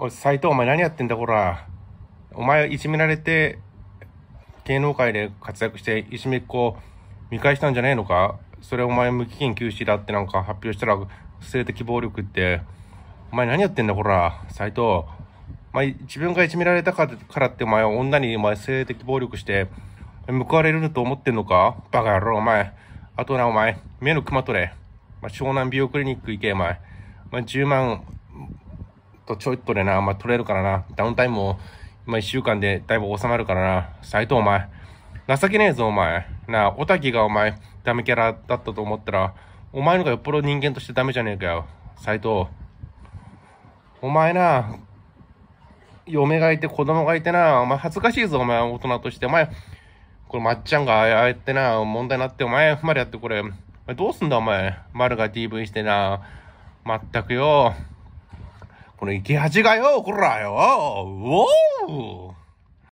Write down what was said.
おい、斎藤、お前何やってんだ、こら。お前、いじめられて、芸能界で活躍して、いじめっ子見返したんじゃねえのかそれお前無期限休止だってなんか発表したら、性的暴力って、お前何やってんだ、こら。斎藤、まあ、自分がいじめられたからって、お前、女にお前性的暴力して、報われると思ってんのかバカ野郎、お前。あとな、お前、目のクマ取れ。まあ、湘南美容クリニック行け、お前。まあ、10万とちょいっとでな、まあ、取れるからな。ダウンタイムも、今一週間でだいぶ収まるからな。斎藤お前、情けねえぞお前。なあ、おたがお前、ダメキャラだったと思ったら、お前のがよっぽど人間としてダメじゃねえかよ。斎藤。お前な、嫁がいて子供がいてな、お前恥ずかしいぞ、お前大人として。お前、これまっちゃんがああやってな、問題になって、お前、までやってこれ、どうすんだお前、丸が DV してな、まったくよ。このイケハがよ、こらよ、おー